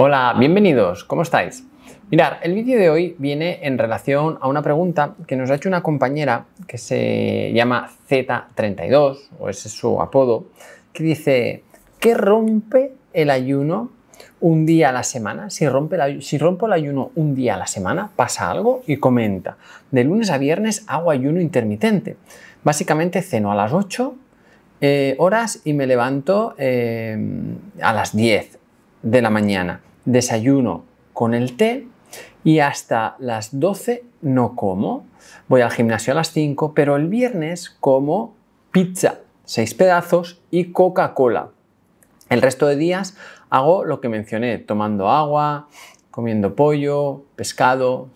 Hola, bienvenidos, ¿cómo estáis? Mirad, el vídeo de hoy viene en relación a una pregunta que nos ha hecho una compañera que se llama Z32, o ese es su apodo, que dice, ¿qué rompe el ayuno un día a la semana? Si, rompe si rompo el ayuno un día a la semana, pasa algo y comenta, de lunes a viernes hago ayuno intermitente. Básicamente ceno a las 8 eh, horas y me levanto eh, a las 10 de la mañana desayuno con el té y hasta las 12 no como. Voy al gimnasio a las 5, pero el viernes como pizza, 6 pedazos y Coca-Cola. El resto de días hago lo que mencioné, tomando agua, comiendo pollo, pescado,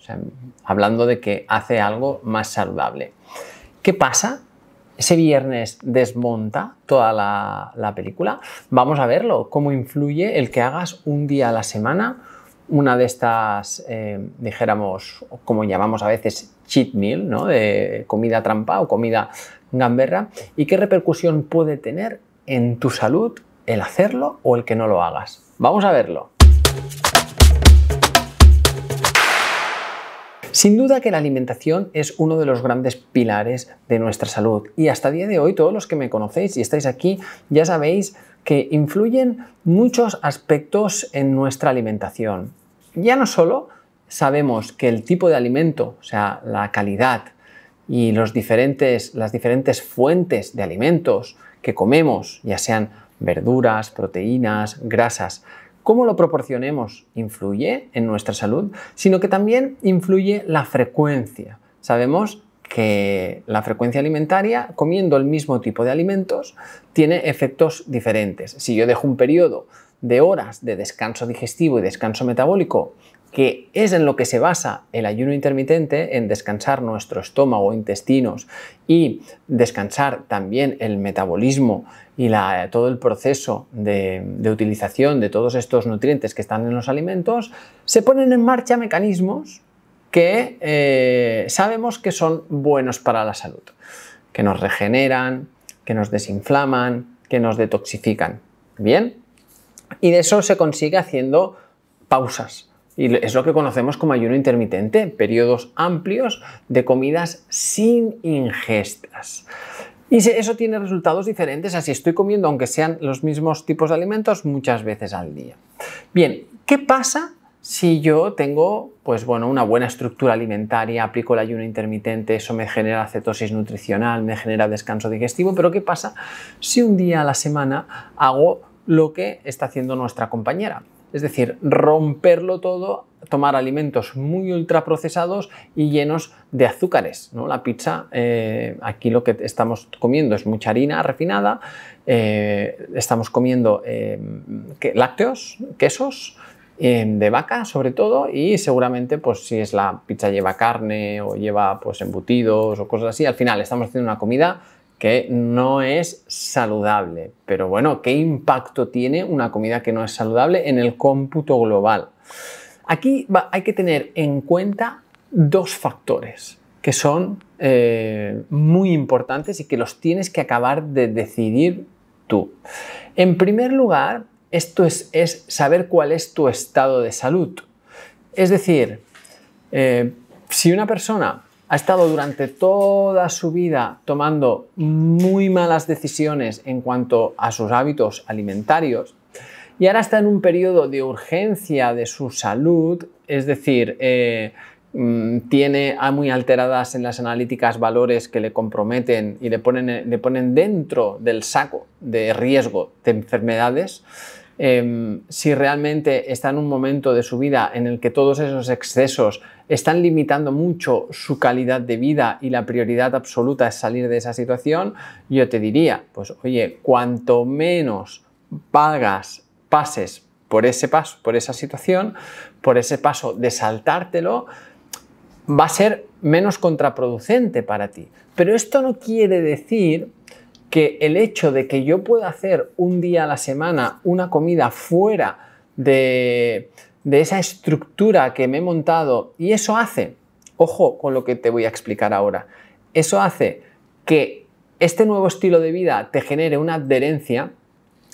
hablando de que hace algo más saludable. ¿Qué pasa ese viernes desmonta toda la, película. Vamos a verlo, cómo influye el que hagas un día a la semana una de estas, eh, dijéramos, como llamamos a veces, cheat meal, ¿no? de comida trampa o comida gamberra, y qué repercusión puede tener en tu salud el hacerlo o el que no lo hagas. Vamos a verlo. Sin duda que la alimentación es uno de los grandes pilares de nuestra salud y hasta día de hoy todos los que me conocéis y estáis aquí ya sabéis que influyen muchos aspectos en nuestra alimentación. Ya no solo sabemos que el tipo de alimento, o sea, la calidad y los diferentes, las diferentes fuentes de alimentos que comemos, ya sean verduras, proteínas, grasas, cómo lo proporcionemos influye en nuestra salud, sino que también influye la frecuencia. Sabemos que la frecuencia alimentaria, comiendo el mismo tipo de alimentos, tiene efectos diferentes. Si yo dejo un periodo de horas de descanso digestivo y descanso metabólico que es en lo que se basa el ayuno intermitente, en descansar nuestro estómago, intestinos y descansar también el metabolismo y todo el proceso de, utilización de todos estos nutrientes que están en los alimentos, se ponen en marcha mecanismos que eh, sabemos que son buenos para la salud, que nos regeneran, que nos desinflaman, que nos detoxifican. ¿Bien? Y de eso se consigue haciendo pausas y es lo que conocemos como ayuno intermitente, periodos amplios de comidas sin ingestas. Y eso tiene resultados diferentes así estoy comiendo, aunque sean los mismos tipos de alimentos, muchas veces al día. Bien, ¿qué pasa si yo tengo pues bueno, una buena estructura alimentaria, aplico el ayuno intermitente, eso me genera cetosis nutricional, me genera descanso digestivo, pero ¿qué pasa si un día a la semana hago lo que está haciendo nuestra compañera? Es decir, romperlo todo, tomar alimentos muy ultraprocesados y llenos de azúcares. ¿no? La pizza, eh, aquí lo que estamos comiendo es mucha harina refinada, eh, estamos comiendo eh, lácteos, quesos, de vaca sobre todo y seguramente pues si es la pizza lleva carne o lleva pues embutidos o cosas así al final estamos haciendo una comida que no es saludable. Pero bueno, ¿qué impacto tiene una comida que no es saludable en el cómputo global? Aquí hay que tener en cuenta dos factores que son eh, muy importantes y que los tienes que acabar de decidir tú. En primer lugar, esto es, saber cuál es tu estado de salud. Es decir, eh, si una persona ha estado durante toda su vida tomando muy malas decisiones en cuanto a sus hábitos alimentarios y ahora está en un periodo de urgencia de su salud, es decir, eh, mm, tiene ah, muy alteradas en las analíticas valores que le comprometen y le ponen, le ponen dentro del saco de riesgo de enfermedades Em, si realmente está en un momento de su vida en el que todos esos excesos están limitando mucho su calidad de vida y la prioridad absoluta es salir de esa situación, yo te diría, pues oye, cuanto menos pagas, pases por ese paso, por esa situación, por ese paso de saltártelo, va a ser menos contraproducente para ti. Pero esto no quiere decir que el hecho de que yo pueda hacer un día a la semana una comida fuera de, de esa estructura que me he montado, y eso hace, ojo con lo que te voy a explicar ahora, eso hace que este nuevo estilo de vida te genere una adherencia,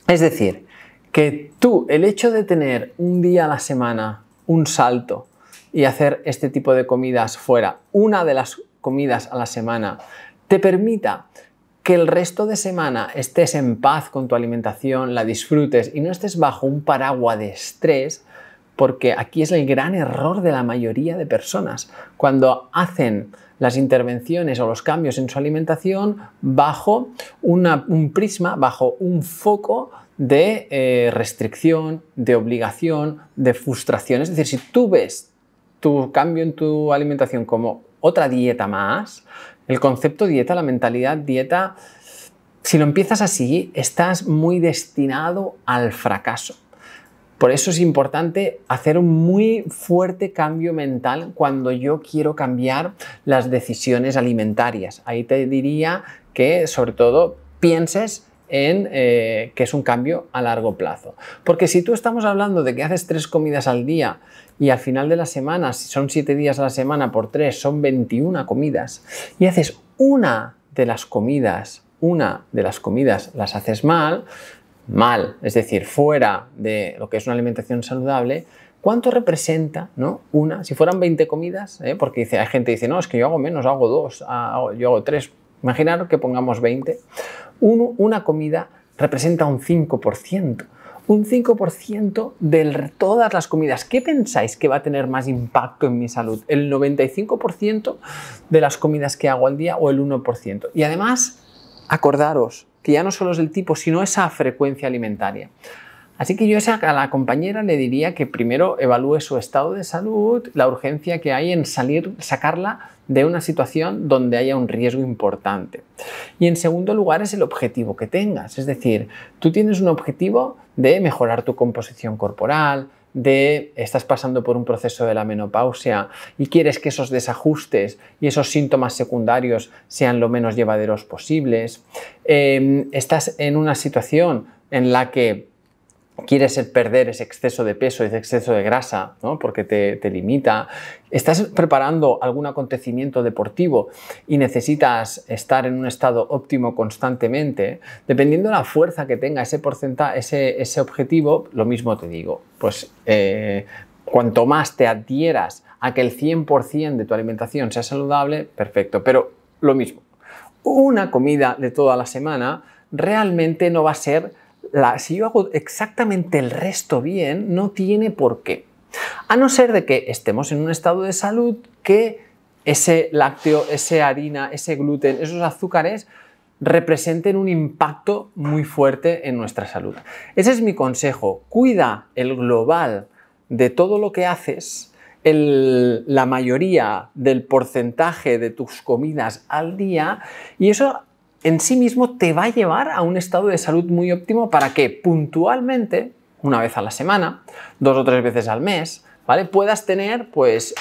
es decir, que tú, el hecho de tener un día a la semana un salto y hacer este tipo de comidas fuera, una de las comidas a la semana, te permita que el resto de semana estés en paz con tu alimentación, la disfrutes y no estés bajo un paraguas de estrés, porque aquí es el gran error de la mayoría de personas, cuando hacen las intervenciones o los cambios en su alimentación bajo un prisma, bajo un foco de eh, restricción, de obligación, de frustración. Es decir, si tú ves tu cambio en tu alimentación como otra dieta más, el concepto dieta, la mentalidad dieta, si lo empiezas así, estás muy destinado al fracaso. Por eso es importante hacer un muy fuerte cambio mental cuando yo quiero cambiar las decisiones alimentarias. Ahí te diría que sobre todo pienses en eh, que es un cambio a largo plazo. Porque si tú estamos hablando de que haces tres comidas al día y al final de la semana, si son siete días a la semana por tres, son 21 comidas, y haces una de las comidas, una de las comidas las haces mal, mal, es decir, fuera de lo que es una alimentación saludable, ¿Cuánto representa ¿no? una? Si fueran 20 comidas, ¿eh? porque dice, hay gente que dice, no, es que yo hago menos, hago dos, ah, yo hago tres. Imaginaros que pongamos 20. una comida representa un 5%. Un 5% de todas las comidas. ¿Qué pensáis que va a tener más impacto en mi salud? ¿El 95% de las comidas que hago al día o el 1%? Y además, acordaros que ya no solo es el tipo, sino esa frecuencia alimentaria. Así que yo a la compañera le diría que primero evalúe su estado de salud, la urgencia que hay en salir, sacarla de una situación donde haya un riesgo importante. Y en segundo lugar es el objetivo que tengas, es decir, tú tienes un objetivo de mejorar tu composición corporal, de estás pasando por un proceso de la menopausia y quieres que esos desajustes y esos síntomas secundarios sean lo menos llevaderos posibles, em, estás en una situación en la que quieres perder ese exceso de peso, ese exceso de grasa, porque te, te, limita, estás preparando algún acontecimiento deportivo y necesitas estar en un estado óptimo constantemente, dependiendo de la fuerza que tenga ese, porcentaje, ese, objetivo, lo mismo te digo, pues eh, cuanto más te adhieras a que el 100% de tu alimentación sea saludable, perfecto, pero lo mismo, una comida de toda la semana realmente no va a ser si yo hago exactamente el resto bien, no tiene por qué. A no ser de que estemos en un estado de salud que ese lácteo, esa harina, ese gluten, esos azúcares representen un impacto muy fuerte en nuestra salud. Ese es mi consejo. Cuida el global de todo lo que haces, la mayoría del porcentaje de tus comidas al día y eso en sí mismo te va a llevar a un estado de salud muy óptimo para que puntualmente, una vez a la semana, dos o tres veces al mes, ¿vale? puedas tener pues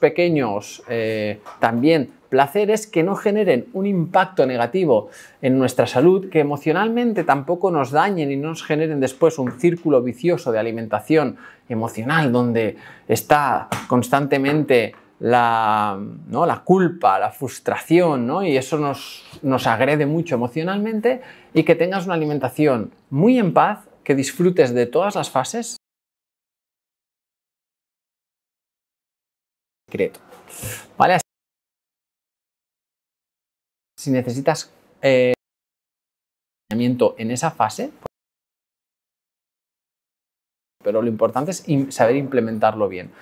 pequeños eh, también placeres que no generen un impacto negativo en nuestra salud, que emocionalmente tampoco nos dañen y no nos generen después un círculo vicioso de alimentación emocional donde está constantemente la, ¿no? la culpa, la frustración, ¿no? y eso nos, agrede mucho emocionalmente, y que tengas una alimentación muy en paz, que disfrutes de todas las fases. ¿Vale? Si necesitas eh, en esa fase, pues, pero lo importante es saber implementarlo bien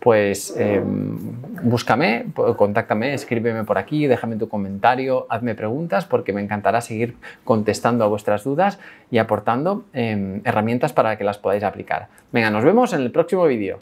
pues em, búscame, contáctame, escríbeme por aquí, déjame tu comentario, hazme preguntas porque me encantará seguir contestando a vuestras dudas y aportando em, herramientas para que las podáis aplicar. Venga, nos vemos en el próximo vídeo.